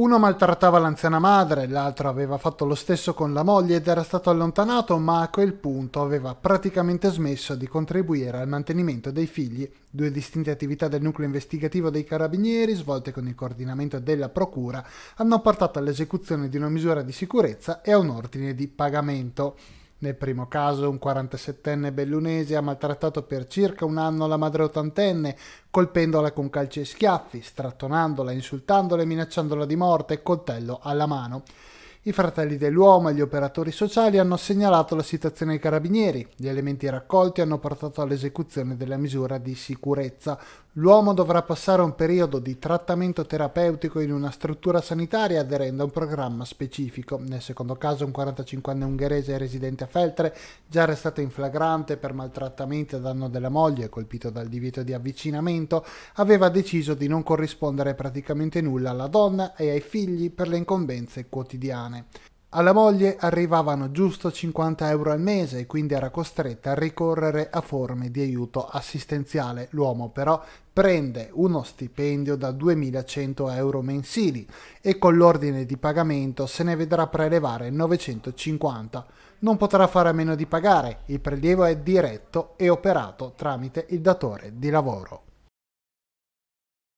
Uno maltrattava l'anziana madre, l'altro aveva fatto lo stesso con la moglie ed era stato allontanato, ma a quel punto aveva praticamente smesso di contribuire al mantenimento dei figli, due distinte attività del nucleo investigativo dei carabinieri, svolte con il coordinamento della procura, hanno portato all'esecuzione di una misura di sicurezza e a un ordine di pagamento. Nel primo caso un 47enne bellunese ha maltrattato per circa un anno la madre ottantenne, colpendola con calci e schiaffi, strattonandola, insultandola e minacciandola di morte, coltello alla mano. I fratelli dell'uomo e gli operatori sociali hanno segnalato la situazione ai carabinieri. Gli elementi raccolti hanno portato all'esecuzione della misura di sicurezza, L'uomo dovrà passare un periodo di trattamento terapeutico in una struttura sanitaria aderendo a un programma specifico. Nel secondo caso un 45enne ungherese residente a Feltre, già arrestato in flagrante per maltrattamenti a danno della moglie, colpito dal divieto di avvicinamento, aveva deciso di non corrispondere praticamente nulla alla donna e ai figli per le incombenze quotidiane. Alla moglie arrivavano giusto 50 euro al mese e quindi era costretta a ricorrere a forme di aiuto assistenziale. L'uomo però prende uno stipendio da 2100 euro mensili e con l'ordine di pagamento se ne vedrà prelevare 950. Non potrà fare a meno di pagare, il prelievo è diretto e operato tramite il datore di lavoro.